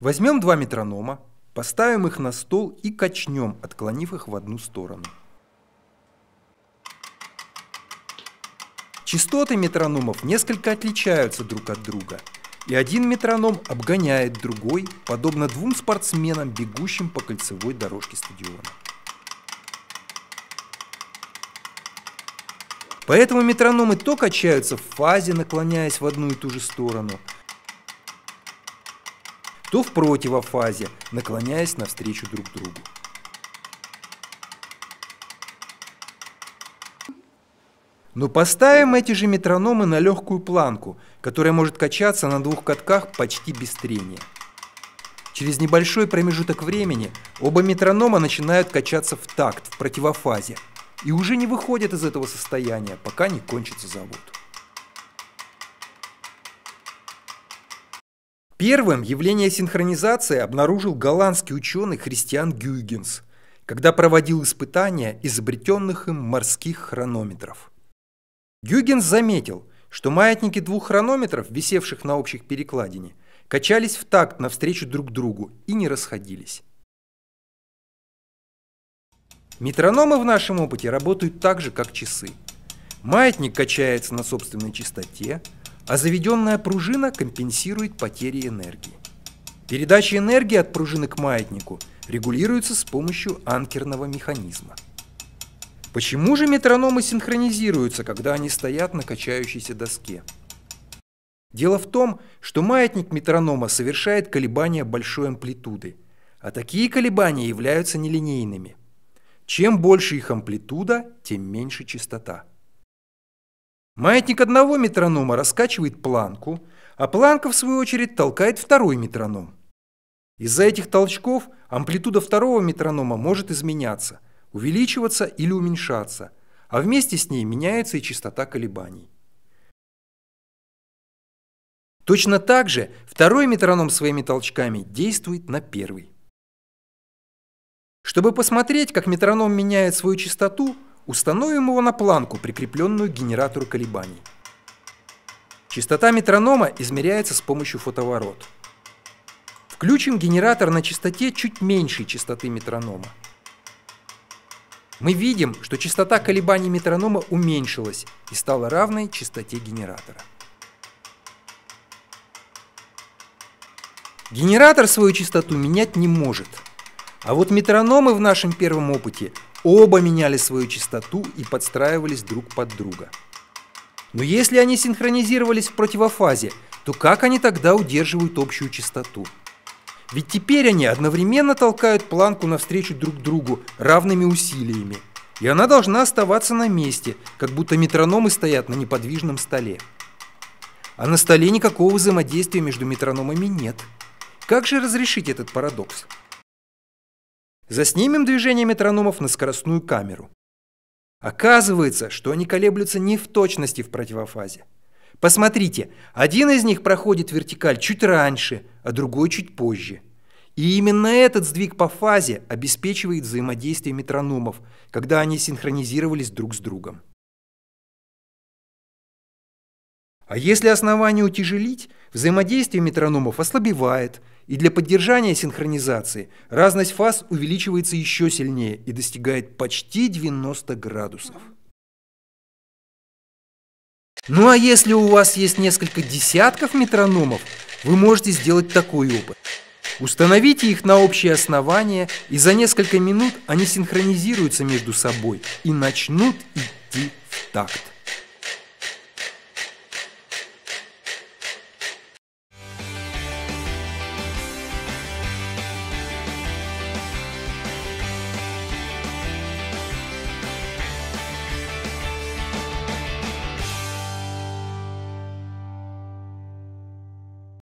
Возьмем два метронома, поставим их на стол и качнем, отклонив их в одну сторону. Частоты метрономов несколько отличаются друг от друга, и один метроном обгоняет другой, подобно двум спортсменам, бегущим по кольцевой дорожке стадиона. Поэтому метрономы то качаются в фазе, наклоняясь в одну и ту же сторону – то в противофазе, наклоняясь навстречу друг другу. Но поставим эти же метрономы на легкую планку, которая может качаться на двух катках почти без трения. Через небольшой промежуток времени оба метронома начинают качаться в такт, в противофазе, и уже не выходят из этого состояния, пока не кончится завод. Первым явление синхронизации обнаружил голландский ученый Христиан Гюйгенс, когда проводил испытания изобретенных им морских хронометров. Гюйгенс заметил, что маятники двух хронометров, висевших на общих перекладине, качались в такт навстречу друг другу и не расходились. Метрономы в нашем опыте работают так же, как часы. Маятник качается на собственной частоте – а заведенная пружина компенсирует потери энергии. Передача энергии от пружины к маятнику регулируется с помощью анкерного механизма. Почему же метрономы синхронизируются, когда они стоят на качающейся доске? Дело в том, что маятник метронома совершает колебания большой амплитуды, а такие колебания являются нелинейными. Чем больше их амплитуда, тем меньше частота. Маятник одного метронома раскачивает планку, а планка, в свою очередь, толкает второй метроном. Из-за этих толчков амплитуда второго метронома может изменяться, увеличиваться или уменьшаться, а вместе с ней меняется и частота колебаний. Точно так же второй метроном своими толчками действует на первый. Чтобы посмотреть, как метроном меняет свою частоту, Установим его на планку, прикрепленную к генератору колебаний. Частота метронома измеряется с помощью фотоворот. Включим генератор на частоте чуть меньшей частоты метронома. Мы видим, что частота колебаний метронома уменьшилась и стала равной частоте генератора. Генератор свою частоту менять не может. А вот метрономы в нашем первом опыте Оба меняли свою частоту и подстраивались друг под друга. Но если они синхронизировались в противофазе, то как они тогда удерживают общую частоту? Ведь теперь они одновременно толкают планку навстречу друг другу равными усилиями, и она должна оставаться на месте, как будто метрономы стоят на неподвижном столе. А на столе никакого взаимодействия между метрономами нет. Как же разрешить этот парадокс? Заснимем движение метрономов на скоростную камеру. Оказывается, что они колеблются не в точности в противофазе. Посмотрите, один из них проходит вертикаль чуть раньше, а другой чуть позже. И именно этот сдвиг по фазе обеспечивает взаимодействие метрономов, когда они синхронизировались друг с другом. А если основание утяжелить, взаимодействие метрономов ослабевает, и для поддержания синхронизации разность фаз увеличивается еще сильнее и достигает почти 90 градусов. Ну а если у вас есть несколько десятков метрономов, вы можете сделать такой опыт. Установите их на общее основание, и за несколько минут они синхронизируются между собой и начнут идти в такт.